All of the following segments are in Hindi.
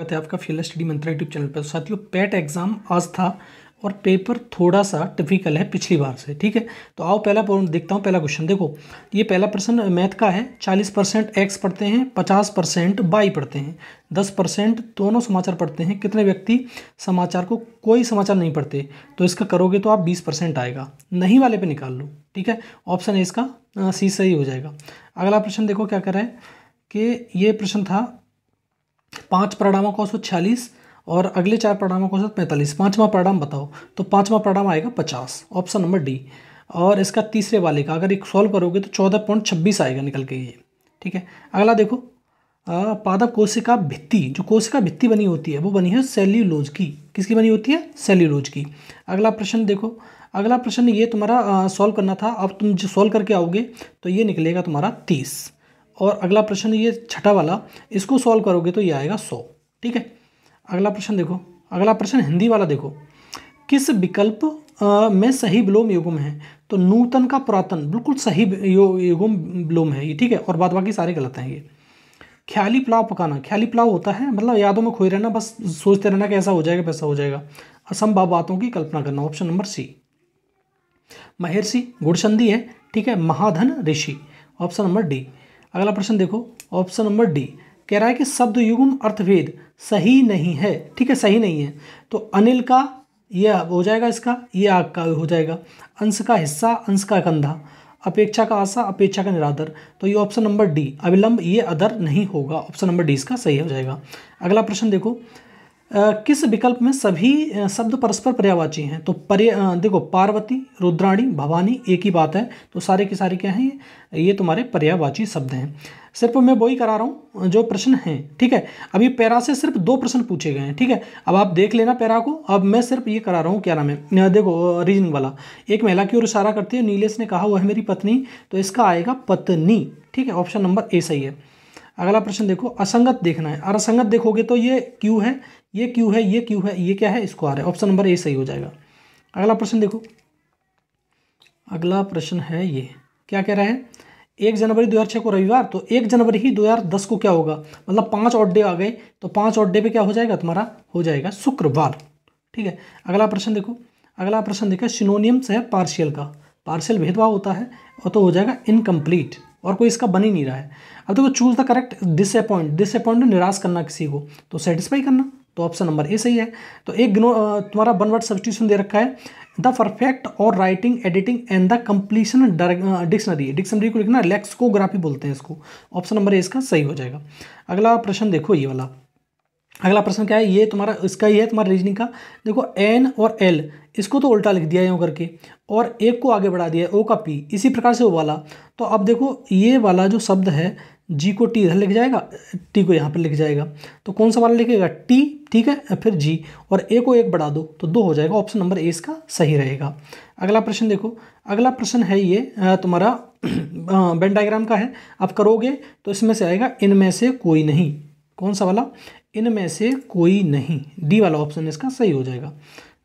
स्वागत है आपका field study Mantra YouTube channel पर साथियों पेट e एग्जाम आज था और पेपर थोड़ा सा टिफिकल है पिछली बार से ठीक है तो आओ पहला देखता हूँ पहला क्वेश्चन देखो ये पहला प्रश्न मैथ का है चालीस परसेंट एक्स पढ़ते हैं पचास परसेंट बाई पढ़ते हैं दस परसेंट दोनों समाचार पढ़ते हैं कितने व्यक्ति समाचार को कोई समाचार नहीं पढ़ते तो इसका करोगे तो आप बीस परसेंट आएगा नहीं वाले पे निकाल लो ठीक है ऑप्शन है इसका सी सही हो जाएगा अगला प्रश्न देखो क्या कर रहा है कि ये प्रश्न था पाँच परिणामों का औसत छियालीस और अगले चार परिणामों का औसत पैंतालीस पाँचवा परिणाम बताओ तो पाँचवा परिणाम आएगा पचास ऑप्शन नंबर डी और इसका तीसरे वाले का अगर एक सॉल्व करोगे तो चौदह पॉइंट छब्बीस आएगा निकल के ये ठीक है अगला देखो आ, पादप कोशिका भित्ति जो कोशिका भित्ति बनी होती है वो बनी है सेल्यूलोज की किसकी बनी होती है सेल्यूलोज की अगला प्रश्न देखो अगला प्रश्न ये तुम्हारा सॉल्व करना था अब तुम जो सॉल्व करके आओगे तो ये निकलेगा तुम्हारा तीस और अगला प्रश्न ये छठा वाला इसको सॉल्व करोगे तो ये आएगा सौ ठीक है अगला प्रश्न देखो अगला प्रश्न हिंदी वाला देखो किस विकल्प में सही विलोम युगम है तो नूतन का पुरातन बिल्कुल सही युगम विलोम है ये ठीक है और बाद बाकी सारे गलत हैं ये ख्याली पुलाव पकाना ख्याली पुलाव होता है मतलब यादों में खोए रहना बस सोचते रहना कि ऐसा हो जाएगा वैसा हो जाएगा असंभव बातों की कल्पना करना ऑप्शन नंबर सी महर्षि गुड़संधि है ठीक है महाधन ऋषि ऑप्शन नंबर डी अगला प्रश्न देखो ऑप्शन नंबर डी कह रहा है कि शब्द युग्म अर्थभेद सही नहीं है ठीक है सही नहीं है तो अनिल का यह हो जाएगा इसका ये आग का हो जाएगा अंश का हिस्सा अंश का कंधा अपेक्षा का आशा अपेक्षा का निरादर तो ये ऑप्शन नंबर डी अविलंब ये अदर नहीं होगा ऑप्शन नंबर डी इसका सही हो जाएगा अगला प्रश्न देखो किस विकल्प में सभी शब्द परस्पर पर्यावाची हैं तो पर्य देखो पार्वती रुद्राणी भवानी एक ही बात है तो सारे के सारे क्या हैं ये तुम्हारे पर्यावाची शब्द हैं सिर्फ मैं वही करा रहा हूँ जो प्रश्न हैं ठीक है अभी पैरा से सिर्फ दो प्रश्न पूछे गए हैं ठीक है अब आप देख लेना पैरा को अब मैं सिर्फ ये करा रहा हूँ क्या नाम है देखो रीजनिंग वाला एक महिला की ओर इशारा करती है नीलेश ने कहा वह मेरी पत्नी तो इसका आएगा पत्नी ठीक है ऑप्शन नंबर ए सही है अगला प्रश्न देखो असंगत देखना है और असंगत देखोगे तो ये क्यू है ये क्यू है ये क्यू है ये क्या है स्क्वायर है ऑप्शन नंबर ए सही हो जाएगा अगला प्रश्न देखो अगला प्रश्न है ये क्या कह रहे हैं एक जनवरी 2006 को रविवार तो एक जनवरी ही 2010 को क्या होगा मतलब पाँच और डे आ गए तो पाँच और डे पे क्या हो जाएगा तुम्हारा हो जाएगा शुक्रवार ठीक है अगला प्रश्न देखो अगला प्रश्न देखो सिनोनियम्स है पार्शियल का पार्शियल भेदभाव होता है और तो हो जाएगा इनकम्प्लीट और कोई इसका बन ही नहीं रहा है अब देखो choose the correct disappoint disappoint निराश करना किसी को तो सेटिस्फाई करना तो ऑप्शन नंबर ए सही है तो एक तुम्हारा वन वर्ड सब्सटीट्यूशन दे रखा है द परफेक्ट और writing editing and the completion dictionary dictionary को लिखना लेक्सकोग्राफी बोलते हैं इसको ऑप्शन नंबर ए इसका सही हो जाएगा अगला प्रश्न देखो ये वाला अगला प्रश्न क्या है ये तुम्हारा इसका ही है तुम्हारा रीजनिंग का देखो एन और एल इसको तो उल्टा लिख दिया है यूँ करके और एक को आगे बढ़ा दिया है ओ का पी इसी प्रकार से वो वाला तो अब देखो ये वाला जो शब्द है जी को टी इधर लिख जाएगा टी को यहाँ पर लिख जाएगा तो कौन सा वाला लिखेगा टी ठीक है फिर जी और ए को एक बढ़ा दो तो दो हो जाएगा ऑप्शन नंबर ए इसका सही रहेगा अगला प्रश्न देखो अगला प्रश्न है ये तुम्हारा बेन डायग्राम का है आप करोगे तो इसमें से आएगा इनमें से कोई नहीं कौन सा वाला इनमें से कोई नहीं डी वाला ऑप्शन इसका सही हो जाएगा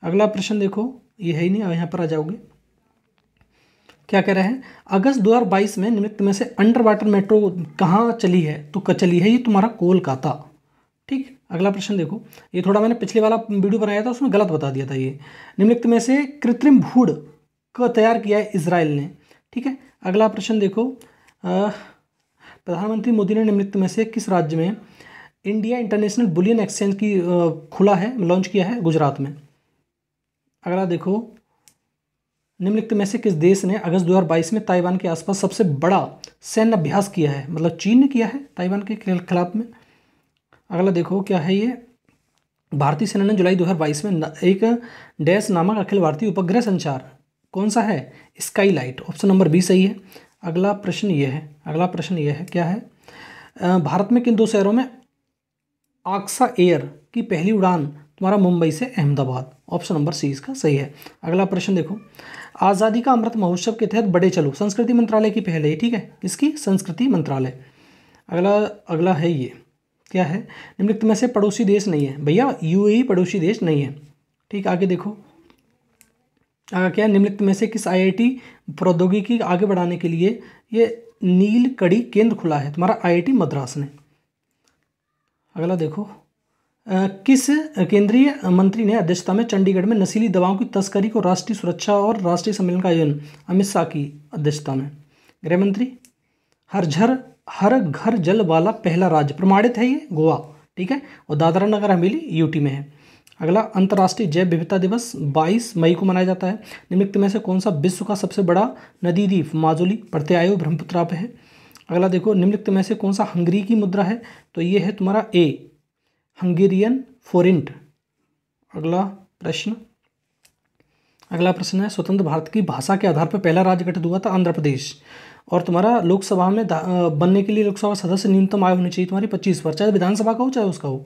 अगला प्रश्न देखो ये है ही नहीं अब यहाँ पर आ जाओगे क्या कह रहे हैं अगस्त 2022 में निमित्त में से अंडर वाटर मेट्रो कहाँ चली है तो चली है ये तुम्हारा कोलकाता ठीक अगला प्रश्न देखो ये थोड़ा मैंने पिछले वाला वीडियो बनाया था उसमें गलत बता दिया था ये निम्नलिखित में से कृत्रिम भूड को तैयार किया है इसराइल ने ठीक है अगला प्रश्न देखो प्रधानमंत्री मोदी ने निम्नलिखित में से किस राज्य में इंडिया इंटरनेशनल बुलियन एक्सचेंज की खुला है लॉन्च किया है गुजरात में अगला देखो निम्नलिखित में से किस देश ने अगस्त 2022 में ताइवान के आसपास सबसे बड़ा सैन्य अभ्यास किया है मतलब चीन ने किया है ताइवान के खिलाफ में अगला देखो क्या है ये भारतीय सेना ने जुलाई 2022 में एक डैश नामक अखिल भारतीय उपग्रह संचार कौन सा है स्काईलाइट ऑप्शन नंबर बी सही है अगला प्रश्न ये है अगला प्रश्न ये है क्या है भारत में किन दो शहरों में आक्सा एयर की पहली उड़ान तुम्हारा मुंबई से अहमदाबाद ऑप्शन नंबर सी इसका सही है अगला प्रश्न देखो आज़ादी का अमृत महोत्सव के तहत बड़े चलो संस्कृति मंत्रालय की पहले ही ठीक है इसकी संस्कृति मंत्रालय अगला अगला है ये क्या है निम्नलिखित में से पड़ोसी देश नहीं है भैया यूएई पड़ोसी देश नहीं है ठीक आगे देखो आगे क्या निम्नलिखित में से किस आईआईटी प्रौद्योगिकी आगे बढ़ाने के लिए ये नील कड़ी केंद्र खुला है तुम्हारा आईआईटी मद्रास ने अगला देखो किस केंद्रीय मंत्री ने अध्यक्षता में चंडीगढ़ में नशीली दवाओं की तस्करी को राष्ट्रीय सुरक्षा और राष्ट्रीय सम्मेलन का आयोजन अमित शाह की अध्यक्षता में गृह मंत्री हर झर हर घर जल वाला पहला राज्य प्रमाणित है ये गोवा ठीक है और दादरा नगर हवेली यूटी में है अगला अंतर्राष्ट्रीय जैव विविधता दिवस 22 मई को मनाया जाता है निम्नलिखित में से कौन सा विश्व का सबसे बड़ा नदी द्वीप माजुली प्रत्यायु ब्रह्मपुत्रा पे है अगला देखो निम्नलिखित में से कौन सा हंगरी की मुद्रा है तो ये है तुम्हारा ए हंगेरियन फोरिंट अगला प्रश्न अगला प्रश्न है स्वतंत्र भारत की भाषा के आधार पर पहला राज्य गठित हुआ था आंध्र प्रदेश और तुम्हारा लोकसभा में बनने के लिए लोकसभा सदस्य न्यूनतम आय होनी चाहिए तुम्हारी पच्चीस वर्ष चाहे विधानसभा का हो चाहे उसका हो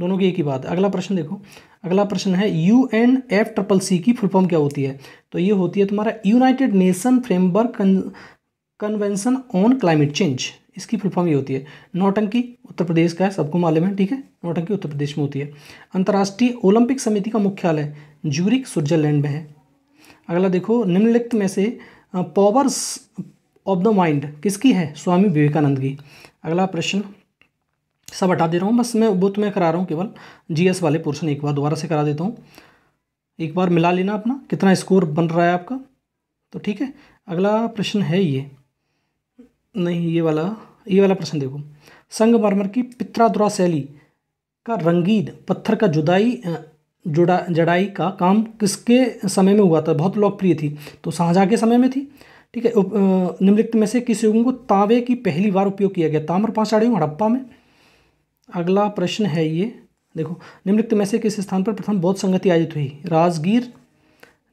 दोनों की एक ही बात है अगला प्रश्न देखो अगला प्रश्न है U N F triple C की फुलफॉर्म क्या होती है तो ये होती है तुम्हारा united nation framework convention on climate change इसकी फुल फॉर्म ये होती है नौटंकी उत्तर प्रदेश का है सबको मालूम है ठीक है नौटंकी उत्तर प्रदेश में होती है अंतर्राष्ट्रीय ओलंपिक समिति का मुख्यालय जूरिक स्विट्जरलैंड में है अगला देखो निम्नलिखित में से पॉवर्स ऑफ द माइंड किसकी है स्वामी विवेकानंद की अगला प्रश्न सब हटा दे रहा हूँ बस मैं वो तुम्हें तो करा रहा हूँ केवल जीएस वाले पोर्शन एक बार दोबारा से करा देता हूँ एक बार मिला लेना अपना कितना स्कोर बन रहा है आपका तो ठीक है अगला प्रश्न है ये नहीं ये वाला ये वाला प्रश्न देखो संगमरमर की पित्राधुरा शैली का रंगीन पत्थर का जुदाई जुड़ा जड़ाई का काम किसके समय में हुआ था बहुत लोकप्रिय थी तो शाहजहाँ के समय में थी ठीक है निम्नलिखित में से किस युगों को तांबे की पहली बार उपयोग किया गया ताम्र पाषाण युग हड़प्पा में अगला प्रश्न है ये देखो निम्नलिखित में से किस स्थान पर प्रथम बौद्ध संगति आयोजित हुई राजगीर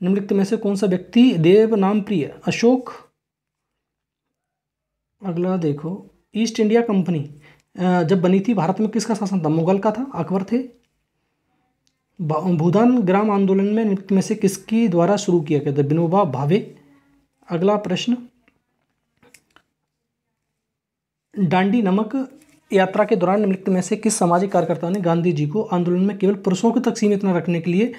निम्नलिखित में से कौन सा व्यक्ति देव नाम प्रिय अशोक अगला देखो ईस्ट इंडिया कंपनी जब बनी थी भारत में किसका शासन था मुगल का था अकबर थे भूदान ग्राम आंदोलन में निम्न में से किसकी द्वारा शुरू किया गया था विनोबा भावे अगला प्रश्न डांडी नमक यात्रा के दौरान निम्नलिखित में से किस सामाजिक कार्यकर्ता ने गांधी जी को आंदोलन में केवल पुरुषों की तक सीमित न रखने के लिए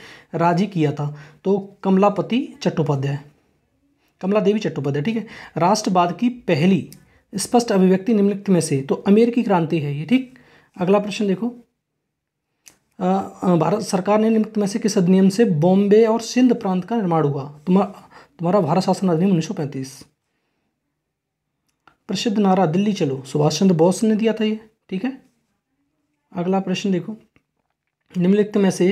राजी किया था तो कमलापति चट्टोपाध्याय कमला देवी चट्टोपाध्याय ठीक है राष्ट्रवाद की पहली स्पष्ट अभिव्यक्ति निम्नलिखित में से तो अमेरिकी क्रांति है ये ठीक अगला प्रश्न देखो भारत सरकार ने निम्नलिखित में से किस अधिनियम से बॉम्बे और सिंध प्रांत का निर्माण हुआ तुम्हारा तुम्हारा भारत शासन अधिनियम उन्नीस प्रसिद्ध नारा दिल्ली चलो सुभाष चंद्र बोस ने दिया था ये ठीक है अगला प्रश्न देखो निम्नलिखित में से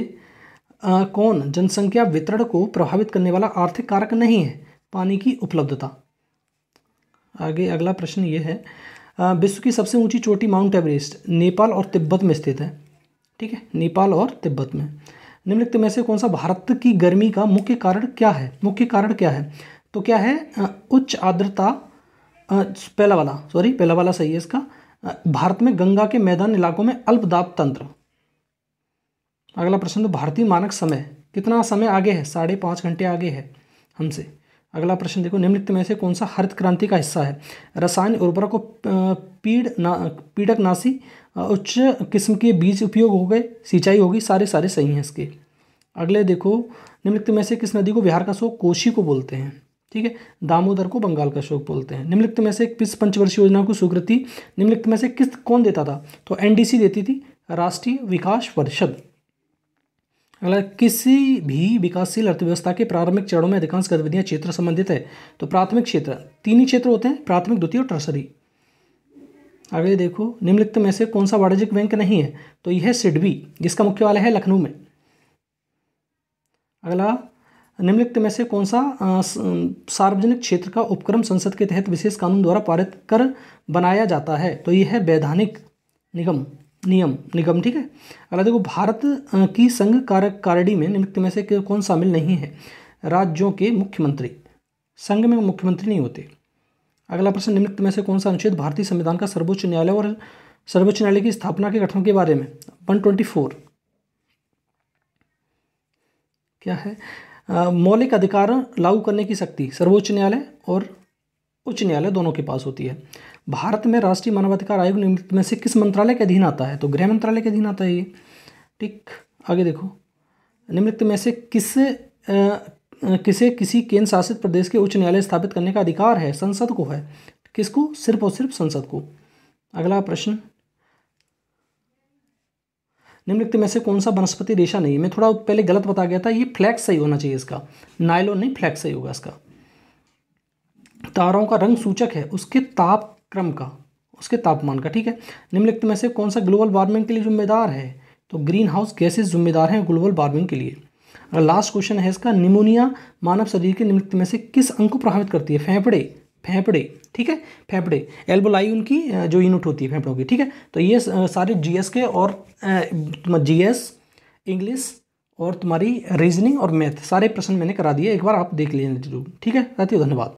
आ, कौन जनसंख्या वितरण को प्रभावित करने वाला आर्थिक कारक नहीं है पानी की उपलब्धता आगे अगला प्रश्न ये है विश्व की सबसे ऊंची चोटी माउंट एवरेस्ट नेपाल और तिब्बत में स्थित है ठीक है नेपाल और तिब्बत में निम्नलिखित में से कौन सा भारत की गर्मी का मुख्य कारण क्या है मुख्य कारण क्या है तो क्या है उच्च आर्द्रता पहला वाला सॉरी पहला वाला सही है इसका भारत में गंगा के मैदान इलाकों में अल्पदाब तंत्र अगला प्रश्न तो भारतीय मानक समय कितना समय आगे है साढ़े पाँच घंटे आगे है हमसे अगला प्रश्न देखो निम्नलिखित में से कौन सा हरित क्रांति का हिस्सा है रसायन उर्वरक को पीड़ ना पीड़क नासी उच्च किस्म के बीज उपयोग हो गए सिंचाई होगी सारे सारे सही हैं इसके अगले देखो निम्नलिखित में से किस नदी को बिहार का शोक कोशी को बोलते हैं ठीक है दामोदर को बंगाल का शोक बोलते हैं निम्नलिखित में से किस पंचवर्षीय योजना को स्वीकृति निम्नलिखित में से किस कौन देता था तो एनडीसी देती थी राष्ट्रीय विकास परिषद अगला किसी भी विकासशील अर्थव्यवस्था के प्रारंभिक चरणों में अधिकांश गतिविधियां क्षेत्र संबंधित है तो प्राथमिक क्षेत्र तीन ही क्षेत्र होते हैं प्राथमिक द्वितीय और टर्सरी आगे देखो निम्नलिखित में से कौन सा वाणिज्यिक बैंक नहीं है तो यह सिडबी जिसका मुख्यालय है लखनऊ में अगला निम्नलिखित में से कौन सा सार्वजनिक क्षेत्र का उपक्रम संसद के तहत विशेष कानून द्वारा पारित कर बनाया जाता है तो यह है वैधानिक निगम नियम निगम ठीक है अगला देखो भारत की संघ कार्यकारिणी में निम्नलिखित में से कौन शामिल नहीं है राज्यों के मुख्यमंत्री संघ में मुख्यमंत्री नहीं होते अगला प्रश्न निम्नलिखित में से कौन सा अनुच्छेद भारतीय संविधान का सर्वोच्च न्यायालय और सर्वोच्च न्यायालय की स्थापना के गठन के बारे में वन ट्वेंटी फोर क्या है मौलिक अधिकार लागू करने की शक्ति सर्वोच्च न्यायालय और उच्च न्यायालय दोनों के पास होती है भारत में राष्ट्रीय मानवाधिकार आयोग निम्नलिखित में से किस मंत्रालय के अधीन आता है तो गृह मंत्रालय के अधीन आता है ये ठीक आगे देखो निम्नलिखित में से किस किसे किसी केंद्र शासित प्रदेश के उच्च न्यायालय स्थापित करने का अधिकार है संसद को है किसको सिर्फ और सिर्फ संसद को अगला प्रश्न निम्नलिखित में से कौन सा वनस्पति रेशा नहीं है मैं थोड़ा पहले गलत बता गया था ये फ्लैक्स सही होना चाहिए इसका नायलो नहीं फ्लैक्स सही होगा इसका तारों का रंग सूचक है उसके ताप क्रम का उसके तापमान का ठीक है निम्नलिखित में से कौन सा ग्लोबल वार्मिंग के लिए जिम्मेदार है तो ग्रीन हाउस गैसेज जिम्मेदार हैं ग्लोबल वार्मिंग के लिए अगर लास्ट क्वेश्चन है इसका निमोनिया मानव शरीर के निमित्त में से किस अंग को प्रभावित करती है फेफड़े फेफड़े ठीक है फेफड़े एल्बोलाई उनकी जो यूनिट होती है फेफड़ों की ठीक है तो ये सारे जीएस के और जी एस इंग्लिश और तुम्हारी रीजनिंग और मैथ सारे प्रश्न मैंने करा दिए एक बार आप देख लेना जरूर ठीक है साथियों धन्यवाद